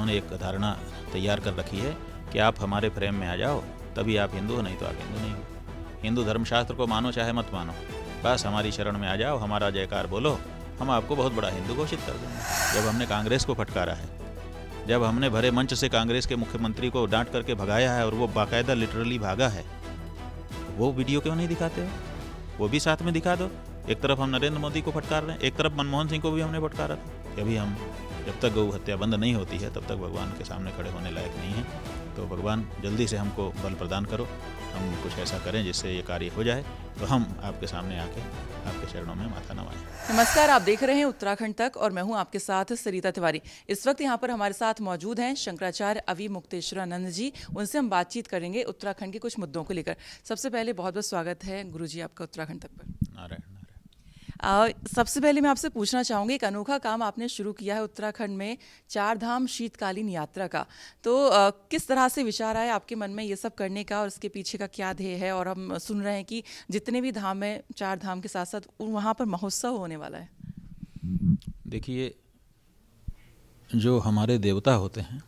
उन्होंने एक धारणा तैयार कर रखी है कि आप हमारे फ्रेम में आ जाओ तभी आप हिंदू हो नहीं तो आप हिंदू नहीं हो हिंदू धर्मशास्त्र को मानो चाहे मत मानो बस हमारी शरण में आ जाओ हमारा जयकार बोलो हम आपको बहुत बड़ा हिंदू घोषित कर देंगे जब हमने कांग्रेस को फटकारा है जब हमने भरे मंच से कांग्रेस के मुख्यमंत्री को डांट करके भगाया है और वो बाकायदा लिटरली भागा है वो वीडियो क्यों नहीं दिखाते वो भी साथ में दिखा दो एक तरफ हम नरेंद्र मोदी को फटकार रहे हैं एक तरफ मनमोहन सिंह को भी हमने फटकारा था अभी हम जब तक गौ हत्या बंद नहीं होती है तब तक भगवान के सामने खड़े होने लायक नहीं है तो भगवान जल्दी से हमको बल प्रदान करो हम कुछ ऐसा करें जिससे ये कार्य हो जाए तो हम आपके सामने आके आपके चरणों में माथा नवाएं नमस्कार आप देख रहे हैं उत्तराखंड तक और मैं हूं आपके साथ सरिता तिवारी इस वक्त यहां पर हमारे साथ मौजूद हैं शंकराचार्य अवि मुक्तेश्वरानंद जी उनसे हम बातचीत करेंगे उत्तराखंड के कुछ मुद्दों को लेकर सबसे पहले बहुत बहुत स्वागत है गुरु जी आपका उत्तराखंड तक पर नारायण सबसे पहले मैं आपसे पूछना चाहूँगी एक अनोखा काम आपने शुरू किया है उत्तराखंड में चार धाम शीतकालीन यात्रा का तो आ, किस तरह से विचार आया आपके मन में ये सब करने का और इसके पीछे का क्या ध्येय है और हम सुन रहे हैं कि जितने भी धाम हैं चार धाम के साथ साथ वहाँ पर महोत्सव होने वाला है देखिए जो हमारे देवता होते हैं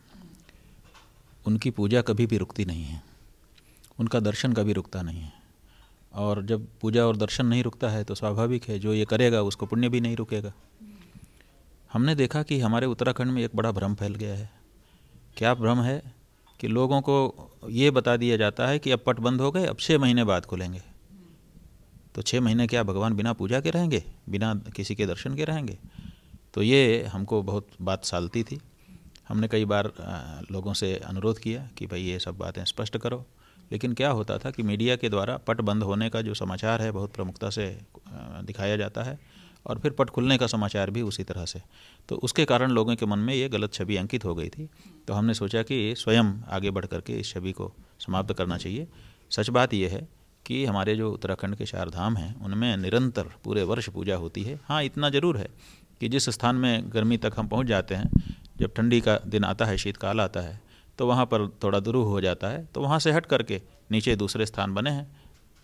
उनकी पूजा कभी भी रुकती नहीं है उनका दर्शन कभी रुकता नहीं है और जब पूजा और दर्शन नहीं रुकता है तो स्वाभाविक है जो ये करेगा उसको पुण्य भी नहीं रुकेगा हमने देखा कि हमारे उत्तराखंड में एक बड़ा भ्रम फैल गया है क्या भ्रम है कि लोगों को ये बता दिया जाता है कि अब पट बंद हो गए अब छः महीने बाद खुलेंगे तो छः महीने क्या भगवान बिना पूजा के रहेंगे बिना किसी के दर्शन के रहेंगे तो ये हमको बहुत बात सालती थी हमने कई बार लोगों से अनुरोध किया कि भाई ये सब बातें स्पष्ट करो लेकिन क्या होता था कि मीडिया के द्वारा पट बंद होने का जो समाचार है बहुत प्रमुखता से दिखाया जाता है और फिर पट खुलने का समाचार भी उसी तरह से तो उसके कारण लोगों के मन में ये गलत छवि अंकित हो गई थी तो हमने सोचा कि स्वयं आगे बढ़ करके इस छवि को समाप्त करना चाहिए सच बात यह है कि हमारे जो उत्तराखंड के चार धाम हैं उनमें निरंतर पूरे वर्ष पूजा होती है हाँ इतना ज़रूर है कि जिस स्थान में गर्मी तक हम पहुँच जाते हैं जब ठंडी का दिन आता है शीतकाल आता है तो वहाँ पर थोड़ा दुरू हो जाता है तो वहाँ से हट करके नीचे दूसरे स्थान बने हैं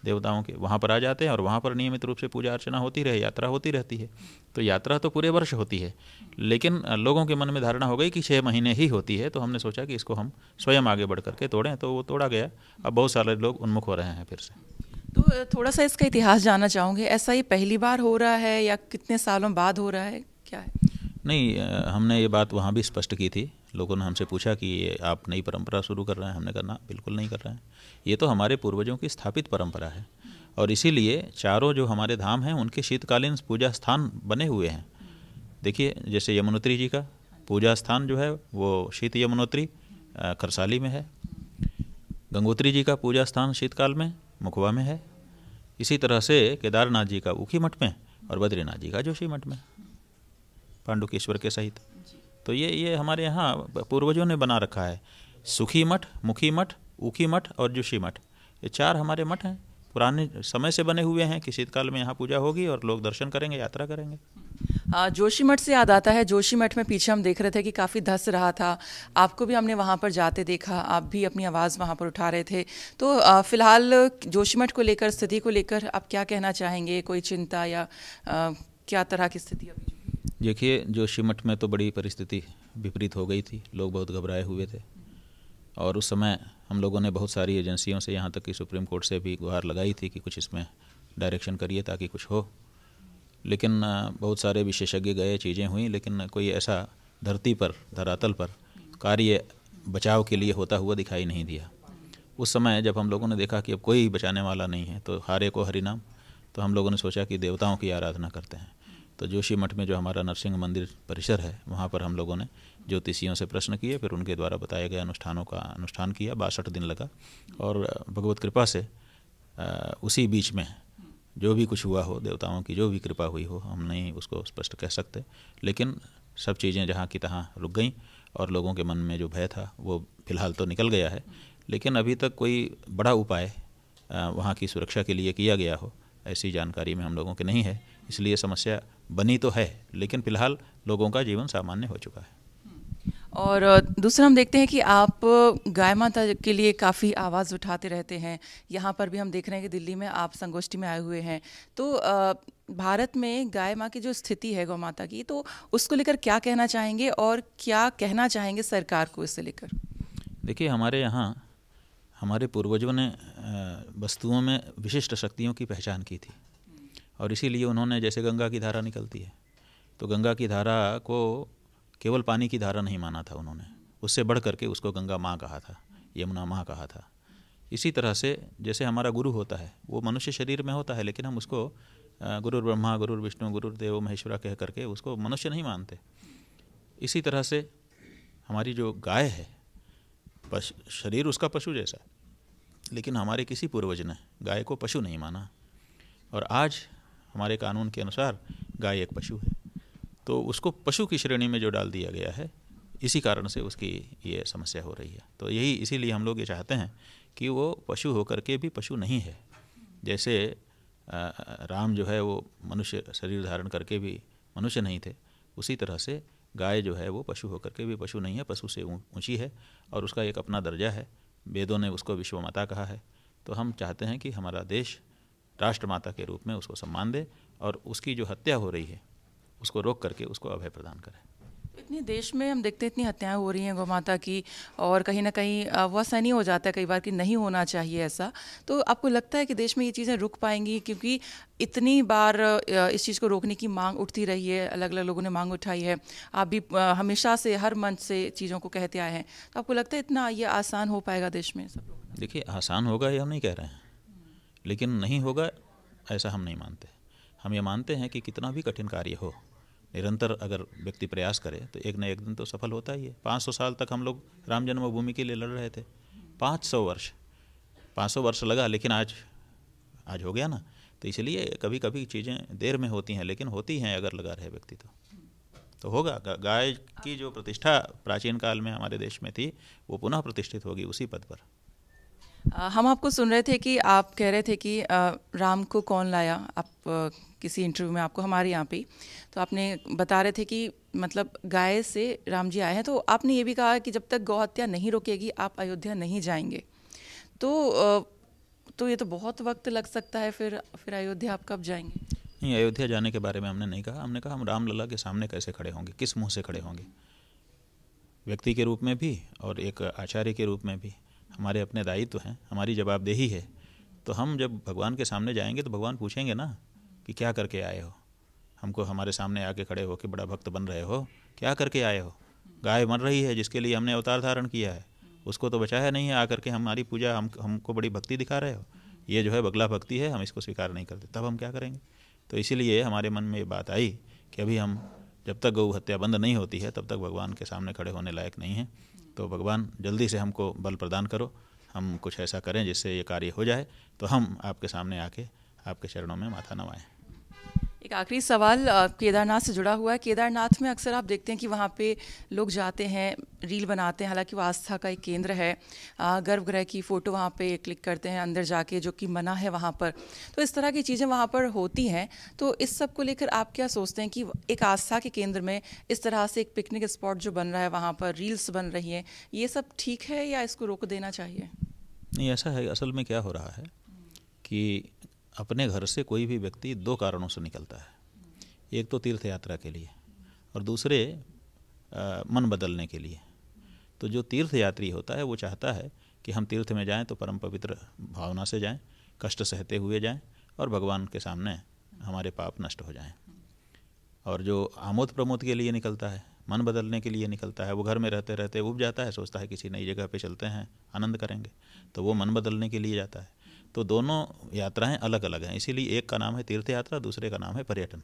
देवताओं के वहाँ पर आ जाते हैं और वहाँ पर नियमित रूप से पूजा अर्चना होती रहे यात्रा होती रहती है तो यात्रा तो पूरे वर्ष होती है लेकिन लोगों के मन में धारणा हो गई कि छः महीने ही होती है तो हमने सोचा कि इसको हम स्वयं आगे बढ़ करके तोड़ें तो वो तोड़ा गया अब बहुत सारे लोग उन्मुख हो रहे हैं फिर से तो थोड़ा सा इसका इतिहास जानना चाहूँगी ऐसा ये पहली बार हो रहा है या कितने सालों बाद हो रहा है क्या है नहीं हमने ये बात वहाँ भी स्पष्ट की थी लोगों ने हमसे पूछा कि आप नई परंपरा शुरू कर रहे हैं हमने करना बिल्कुल नहीं कर रहे हैं ये तो हमारे पूर्वजों की स्थापित परंपरा है और इसीलिए चारों जो हमारे धाम हैं उनके शीतकालीन पूजा स्थान बने हुए हैं देखिए जैसे यमुनोत्री जी का पूजा स्थान जो है वो शीत यमुनोत्री खरसाली में है गंगोत्री जी का पूजा स्थान शीतकाल में मुखवा में है इसी तरह से केदारनाथ जी का ऊखी मठ में और बद्रीनाथ जी का जोशी मठ में पांडुकेश्वर के सहित तो ये ये हमारे यहाँ पूर्वजों ने बना रखा है सुखी मठ मुखी मठ ऊखी मठ और जोशी मठ ये चार हमारे मठ हैं पुराने समय से बने हुए हैं कि शीतकाल में यहाँ पूजा होगी और लोग दर्शन करेंगे यात्रा करेंगे जोशी मठ से याद आता है जोशी मठ में पीछे हम देख रहे थे कि काफ़ी धस रहा था आपको भी हमने वहाँ पर जाते देखा आप भी अपनी आवाज़ वहाँ पर उठा रहे थे तो फिलहाल जोशी मठ को लेकर स्थिति को लेकर आप क्या कहना चाहेंगे कोई चिंता या आ, क्या तरह की स्थिति अभी देखिए शिमठ में तो बड़ी परिस्थिति विपरीत हो गई थी लोग बहुत घबराए हुए थे और उस समय हम लोगों ने बहुत सारी एजेंसियों से यहाँ तक कि सुप्रीम कोर्ट से भी गुहार लगाई थी कि कुछ इसमें डायरेक्शन करिए ताकि कुछ हो लेकिन बहुत सारे विशेषज्ञ गए चीज़ें हुई लेकिन कोई ऐसा धरती पर धरातल पर कार्य बचाव के लिए होता हुआ दिखाई नहीं दिया उस समय जब हम लोगों ने देखा कि अब कोई बचाने वाला नहीं है तो हारे को हरिनाम तो हम लोगों ने सोचा कि देवताओं की आराधना करते हैं तो जोशी मठ में जो हमारा नरसिंह मंदिर परिसर है वहाँ पर हम लोगों ने ज्योतिषियों से प्रश्न किए फिर उनके द्वारा बताए गए अनुष्ठानों का अनुष्ठान किया बासठ दिन लगा और भगवत कृपा से उसी बीच में जो भी कुछ हुआ हो देवताओं की जो भी कृपा हुई हो हम नहीं उसको स्पष्ट कह सकते लेकिन सब चीज़ें जहाँ की तहाँ रुक गई और लोगों के मन में जो भय था वो फिलहाल तो निकल गया है लेकिन अभी तक कोई बड़ा उपाय वहाँ की सुरक्षा के लिए किया गया हो ऐसी जानकारी में हम लोगों के नहीं है इसलिए समस्या बनी तो है लेकिन फिलहाल लोगों का जीवन सामान्य हो चुका है और दूसरा हम देखते हैं कि आप गाय माता के लिए काफ़ी आवाज़ उठाते रहते हैं यहाँ पर भी हम देख रहे हैं कि दिल्ली में आप संगोष्ठी में आए हुए हैं तो भारत में गाय माँ की जो स्थिति है गौ माता की तो उसको लेकर क्या कहना चाहेंगे और क्या कहना चाहेंगे सरकार को इससे लेकर देखिए हमारे यहाँ हमारे पूर्वजों ने वस्तुओं में विशिष्ट शक्तियों की पहचान की थी और इसीलिए उन्होंने जैसे गंगा की धारा निकलती है तो गंगा की धारा को केवल पानी की धारा नहीं माना था उन्होंने उससे बढ़ करके उसको गंगा माँ कहा था यमुना माँ कहा था इसी तरह से जैसे हमारा गुरु होता है वो मनुष्य शरीर में होता है लेकिन हम उसको गुरुर ब्रह्मा गुरुर विष्णु गुरुर देव महेश्वरा कह करके उसको मनुष्य नहीं मानते इसी तरह से हमारी जो गाय है पश शरीर उसका पशु जैसा लेकिन हमारे किसी पूर्वज ने गाय को पशु नहीं माना और आज हमारे कानून के अनुसार गाय एक पशु है तो उसको पशु की श्रेणी में जो डाल दिया गया है इसी कारण से उसकी ये समस्या हो रही है तो यही इसीलिए हम लोग ये चाहते हैं कि वो पशु होकर के भी पशु नहीं है जैसे राम जो है वो मनुष्य शरीर धारण करके भी मनुष्य नहीं थे उसी तरह से गाय जो है वो पशु होकर के भी पशु नहीं है पशु से ऊंची है और उसका एक अपना दर्जा है वेदों ने उसको विश्व माता कहा है तो हम चाहते हैं कि हमारा देश राष्ट्रमाता के रूप में उसको सम्मान दे और उसकी जो हत्या हो रही है उसको रोक करके उसको अभय प्रदान करें इतने देश में हम देखते हैं इतनी हत्याएं हो रही हैं गौ माता की और कहीं ना कहीं वह सहनी हो जाता है कई बार कि नहीं होना चाहिए ऐसा तो आपको लगता है कि देश में ये चीज़ें रुक पाएंगी क्योंकि इतनी बार इस चीज़ को रोकने की मांग उठती रही है अलग अलग लोगों ने मांग उठाई है आप भी हमेशा से हर मंच से चीज़ों को कहते आए हैं तो आपको लगता है इतना ये आसान हो पाएगा देश में सब देखिए आसान होगा ये हम नहीं कह रहे हैं लेकिन नहीं होगा ऐसा हम नहीं मानते हम ये मानते हैं कि कितना भी कठिन कार्य हो निरंतर अगर व्यक्ति प्रयास करे तो एक न एक दिन तो सफल होता ही है पाँच सौ साल तक हम लोग राम जन्मभूमि के लिए लड़ रहे थे पाँच सौ वर्ष पाँच सौ वर्ष लगा लेकिन आज आज हो गया ना तो इसलिए कभी कभी चीज़ें देर में होती हैं लेकिन होती हैं अगर लगा रहे व्यक्ति तो तो होगा गाय की जो प्रतिष्ठा प्राचीन काल में हमारे देश में थी वो पुनः प्रतिष्ठित होगी उसी पद पर हम आपको सुन रहे थे कि आप कह रहे थे कि राम को कौन लाया आप किसी इंटरव्यू में आपको हमारे यहाँ पे तो आपने बता रहे थे कि मतलब गाय से राम जी आए हैं तो आपने ये भी कहा कि जब तक गौ हत्या नहीं रोकेगी आप अयोध्या नहीं जाएंगे तो तो ये तो बहुत वक्त लग सकता है फिर फिर अयोध्या आप कब जाएंगे नहीं अयोध्या जाने के बारे में हमने नहीं कहा हमने कहा हम राम लला के सामने कैसे खड़े होंगे किस मुँह से खड़े होंगे व्यक्ति के रूप में भी और एक आचार्य के रूप में भी हमारे अपने दायित्व तो हैं हमारी जवाबदेही है तो हम जब भगवान के सामने जाएंगे तो भगवान पूछेंगे ना कि क्या करके आए हो हमको हमारे सामने आके खड़े हो कि बड़ा भक्त बन रहे हो क्या करके आए हो गाय मर रही है जिसके लिए हमने अवतार धारण किया है उसको तो बचाया नहीं है आकर के हमारी पूजा हम हमको बड़ी भक्ति दिखा रहे हो ये जो है बगला भक्ति है हम इसको स्वीकार नहीं करते तब हम क्या करेंगे तो इसीलिए हमारे मन में ये बात आई कि अभी हम जब तक गौ हत्या बंद नहीं होती है तब तक भगवान के सामने खड़े होने लायक नहीं है तो भगवान जल्दी से हमको बल प्रदान करो हम कुछ ऐसा करें जिससे ये कार्य हो जाए तो हम आपके सामने आके आपके चरणों में माथा नवाएं एक आखिरी सवाल केदारनाथ से जुड़ा हुआ है केदारनाथ में अक्सर आप देखते हैं कि वहाँ पे लोग जाते हैं रील बनाते हैं हालांकि वो आस्था का एक केंद्र है गर्भगृह की फ़ोटो वहाँ पे क्लिक करते हैं अंदर जाके जो कि मना है वहाँ पर तो इस तरह की चीज़ें वहाँ पर होती हैं तो इस सब को लेकर आप क्या सोचते हैं कि एक आस्था के केंद्र में इस तरह से एक पिकनिक स्पॉट जो बन रहा है वहाँ पर रील्स बन रही हैं ये सब ठीक है या इसको रोक देना चाहिए नहीं ऐसा है असल में क्या हो रहा है कि अपने घर से कोई भी व्यक्ति दो कारणों से निकलता है एक तो तीर्थ यात्रा के लिए और दूसरे आ, मन बदलने के लिए तो जो तीर्थ यात्री होता है वो चाहता है कि हम तीर्थ में जाएं तो परम पवित्र भावना से जाएं कष्ट सहते हुए जाएं और भगवान के सामने हमारे पाप नष्ट हो जाएं और जो आमोद प्रमोद के लिए निकलता है मन बदलने के लिए निकलता है वो घर में रहते रहते उब जाता है सोचता है किसी नई जगह पे चलते हैं आनंद करेंगे तो वो मन बदलने के लिए जाता है तो दोनों यात्राएं अलग अलग हैं इसीलिए एक का नाम है तीर्थ यात्रा दूसरे का नाम है पर्यटन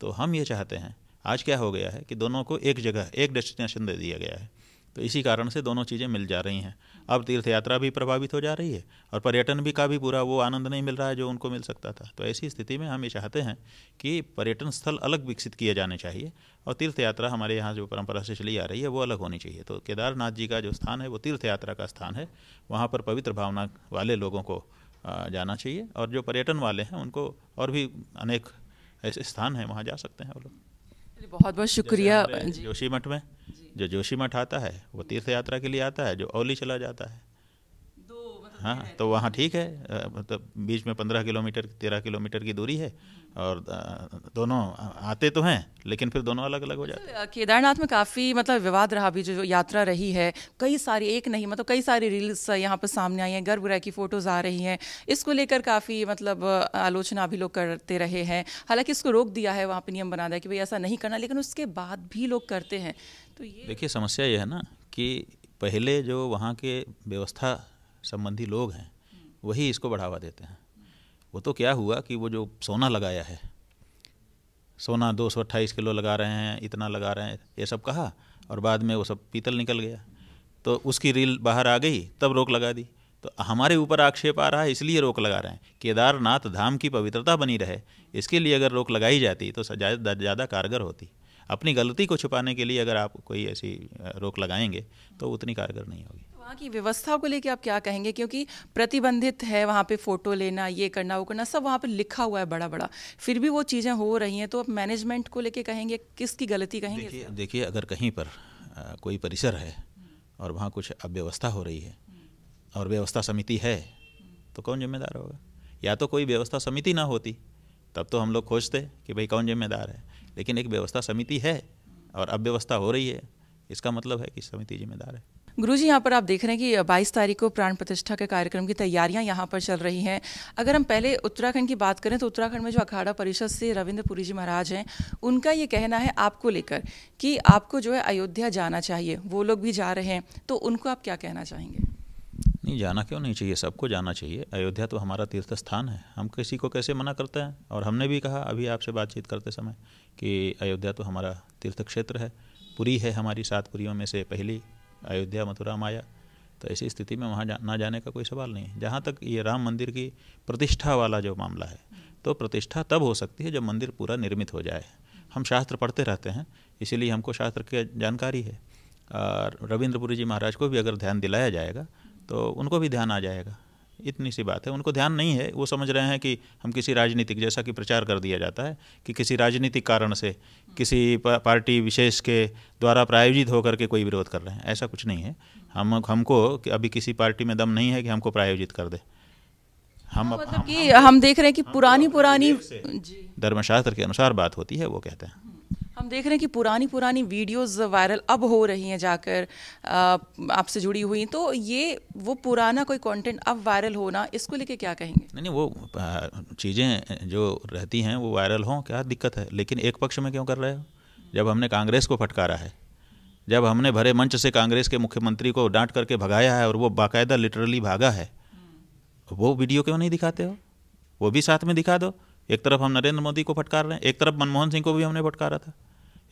तो हम ये चाहते हैं आज क्या हो गया है कि दोनों को एक जगह एक डेस्टिनेशन दे दिया गया है तो इसी कारण से दोनों चीज़ें मिल जा रही हैं अब तीर्थ यात्रा भी प्रभावित हो जा रही है और पर्यटन भी का भी पूरा वो आनंद नहीं मिल रहा है जो उनको मिल सकता था तो ऐसी स्थिति में हम ये चाहते हैं कि पर्यटन स्थल अलग विकसित किए जाने चाहिए और तीर्थ यात्रा हमारे यहाँ जो परंपरा से चली आ रही है वो अलग होनी चाहिए तो केदारनाथ जी का जो स्थान है वो तीर्थ यात्रा का स्थान है वहाँ पर पवित्र भावना वाले लोगों को जाना चाहिए और जो पर्यटन वाले हैं उनको और भी अनेक ऐसे स्थान हैं वहाँ जा सकते हैं वो लोग बहुत बहुत शुक्रिया जोशी मठ में जो जोशी मठ आता है वो तीर्थ यात्रा के लिए आता है जो औली चला जाता है हाँ तो वहाँ ठीक है मतलब बीच में पंद्रह किलोमीटर तेरह किलोमीटर की दूरी है और दोनों आते तो हैं लेकिन फिर दोनों अलग अलग हो जाते हैं केदारनाथ में काफ़ी मतलब विवाद रहा भी जो यात्रा रही है कई सारी एक नहीं मतलब कई सारी रील्स यहाँ पर सामने आई हैं गर्भगृह की फ़ोटोज़ आ रही हैं इसको लेकर काफ़ी मतलब आलोचना भी लोग करते रहे हैं हालांकि इसको रोक दिया है वहाँ पर नियम बना दिया कि भाई ऐसा नहीं करना लेकिन उसके बाद भी लोग करते हैं तो ये देखिए समस्या यह है ना कि पहले जो वहाँ के व्यवस्था संबंधी लोग हैं वही इसको बढ़ावा देते हैं वो तो क्या हुआ कि वो जो सोना लगाया है सोना दो सौ अट्ठाईस किलो लगा रहे हैं इतना लगा रहे हैं ये सब कहा और बाद में वो सब पीतल निकल गया तो उसकी रील बाहर आ गई तब रोक लगा दी तो हमारे ऊपर आक्षेप आ रहा है इसलिए रोक लगा रहे हैं केदारनाथ धाम की पवित्रता बनी रहे इसके लिए अगर रोक लगाई जाती तो ज़्यादा कारगर होती अपनी गलती को छुपाने के लिए अगर आप कोई ऐसी रोक लगाएंगे तो उतनी कारगर नहीं होगी वहाँ की व्यवस्था को लेके आप क्या कहेंगे क्योंकि प्रतिबंधित है वहाँ पे फोटो लेना ये करना वो करना सब वहाँ पे लिखा हुआ है बड़ा बड़ा फिर भी वो चीज़ें हो रही हैं तो आप मैनेजमेंट को लेके कहेंगे किसकी गलती कहेंगे देखिए अगर कहीं पर आ, कोई परिसर है और वहाँ कुछ अव्यवस्था हो रही है और व्यवस्था समिति है तो कौन जिम्मेदार होगा या तो कोई व्यवस्था समिति ना होती तब तो हम लोग खोजते कि भाई कौन जिम्मेदार है लेकिन एक व्यवस्था समिति है और अव्यवस्था हो रही है इसका मतलब है कि समिति जिम्मेदार है गुरु जी यहाँ पर आप देख रहे हैं कि 22 तारीख को प्राण प्रतिष्ठा के कार्यक्रम की तैयारियां यहाँ पर चल रही हैं अगर हम पहले उत्तराखंड की बात करें तो उत्तराखंड में जो अखाड़ा परिषद से रविंद्र पुरी जी महाराज हैं उनका ये कहना है आपको लेकर कि आपको जो है अयोध्या जाना चाहिए वो लोग भी जा रहे हैं तो उनको आप क्या कहना चाहेंगे नहीं जाना क्यों नहीं चाहिए सबको जाना चाहिए अयोध्या तो हमारा तीर्थ स्थान है हम किसी को कैसे मना करते हैं और हमने भी कहा अभी आपसे बातचीत करते समय कि अयोध्या तो हमारा तीर्थ क्षेत्र है पुरी है हमारी सात पुरियों में से पहली अयोध्या मथुरा माया तो ऐसी स्थिति में वहाँ जा, ना जाने का कोई सवाल नहीं है जहाँ तक ये राम मंदिर की प्रतिष्ठा वाला जो मामला है तो प्रतिष्ठा तब हो सकती है जब मंदिर पूरा निर्मित हो जाए हम शास्त्र पढ़ते रहते हैं इसीलिए हमको शास्त्र की जानकारी है और रविंद्रपुरी जी महाराज को भी अगर ध्यान दिलाया जाएगा तो उनको भी ध्यान आ जाएगा इतनी सी बात है उनको ध्यान नहीं है वो समझ रहे हैं कि हम किसी राजनीतिक जैसा कि प्रचार कर दिया जाता है कि किसी राजनीतिक कारण से किसी पार्टी विशेष के द्वारा प्रायोजित होकर के कोई विरोध कर रहे हैं ऐसा कुछ नहीं है हम हमको कि अभी किसी पार्टी में दम नहीं है कि हमको प्रायोजित कर दे हम हाँ, मतलब हम, कि हम, हम देख रहे हैं कि पुरानी पुरानी धर्मशास्त्र के अनुसार बात होती है वो कहते हैं हम देख रहे हैं कि पुरानी पुरानी वीडियोस वायरल अब हो रही हैं जाकर आपसे जुड़ी हुई तो ये वो पुराना कोई कंटेंट अब वायरल होना इसको लेके क्या कहेंगे नहीं नहीं वो चीज़ें जो रहती हैं वो वायरल हों क्या दिक्कत है लेकिन एक पक्ष में क्यों कर रहे हो जब हमने कांग्रेस को फटकारा है जब हमने भरे मंच से कांग्रेस के मुख्यमंत्री को डांट करके भगाया है और वो बाकायदा लिटरली भागा है वो वीडियो क्यों नहीं दिखाते हो वो भी साथ में दिखा दो एक तरफ हम नरेंद्र मोदी को फटकार रहे हैं एक तरफ मनमोहन सिंह को भी हमने फटकारा था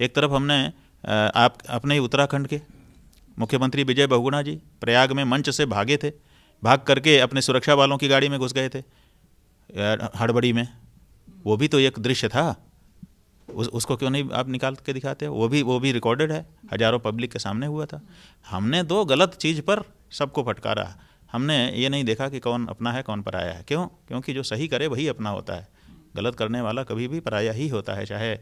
एक तरफ हमने आप अपने ही उत्तराखंड के मुख्यमंत्री विजय बहुगुणा जी प्रयाग में मंच से भागे थे भाग करके अपने सुरक्षा वालों की गाड़ी में घुस गए थे हड़बड़ी में वो भी तो एक दृश्य था उस उसको क्यों नहीं आप निकाल के दिखाते वो भी वो भी रिकॉर्डेड है हजारों पब्लिक के सामने हुआ था हमने दो गलत चीज़ पर सबको फटकारा हमने ये नहीं देखा कि कौन अपना है कौन पराया है क्यों क्योंकि जो सही करे वही अपना होता है गलत करने वाला कभी भी पराया ही होता है चाहे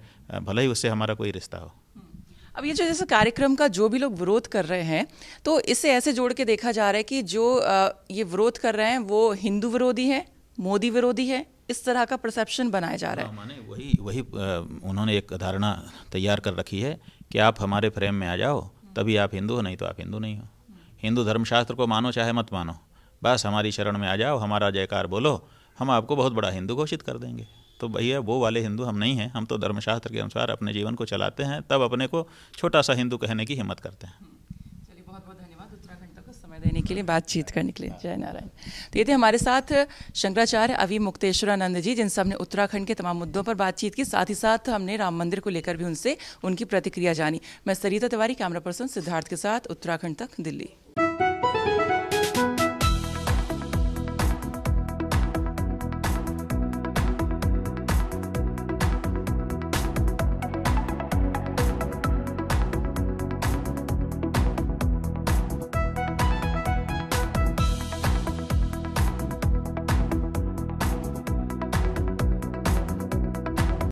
भले ही उससे हमारा कोई रिश्ता हो हम्म। अब ये जो जैसे कार्यक्रम का जो भी लोग विरोध कर रहे हैं तो इससे ऐसे जोड़ के देखा जा रहा है कि जो ये विरोध कर रहे हैं वो हिंदू विरोधी है मोदी विरोधी है इस तरह का परसेप्शन बनाया जा रहा है हाँ, माने वही वही उन्होंने एक धारणा तैयार कर रखी है कि आप हमारे फ्रेम में आ जाओ तभी आप हिंदू हो नहीं तो आप हिंदू नहीं हो हिंदू धर्मशास्त्र को मानो चाहे मत मानो बस हमारी शरण में आ जाओ हमारा जयकार बोलो हम आपको बहुत बड़ा हिंदू घोषित कर देंगे तो भैया वो वाले हिंदू हम नहीं हैं हम तो धर्मशास्त्र के अनुसार अपने जीवन को चलाते हैं तब अपने को छोटा सा हिंदू कहने की हिम्मत करते हैं देने के लिए बातचीत करने के लिए जय नारायण तो ये थे हमारे साथ शंकराचार्य अवि मुक्तेश्वरानंद जी जिनसे हमने उत्तराखंड के तमाम मुद्दों पर बातचीत की साथ ही साथ हमने राम मंदिर को लेकर भी उनसे उनकी प्रतिक्रिया जानी मैं सरिता तिवारी कैमरा पर्सन सिद्धार्थ के साथ उत्तराखंड तक दिल्ली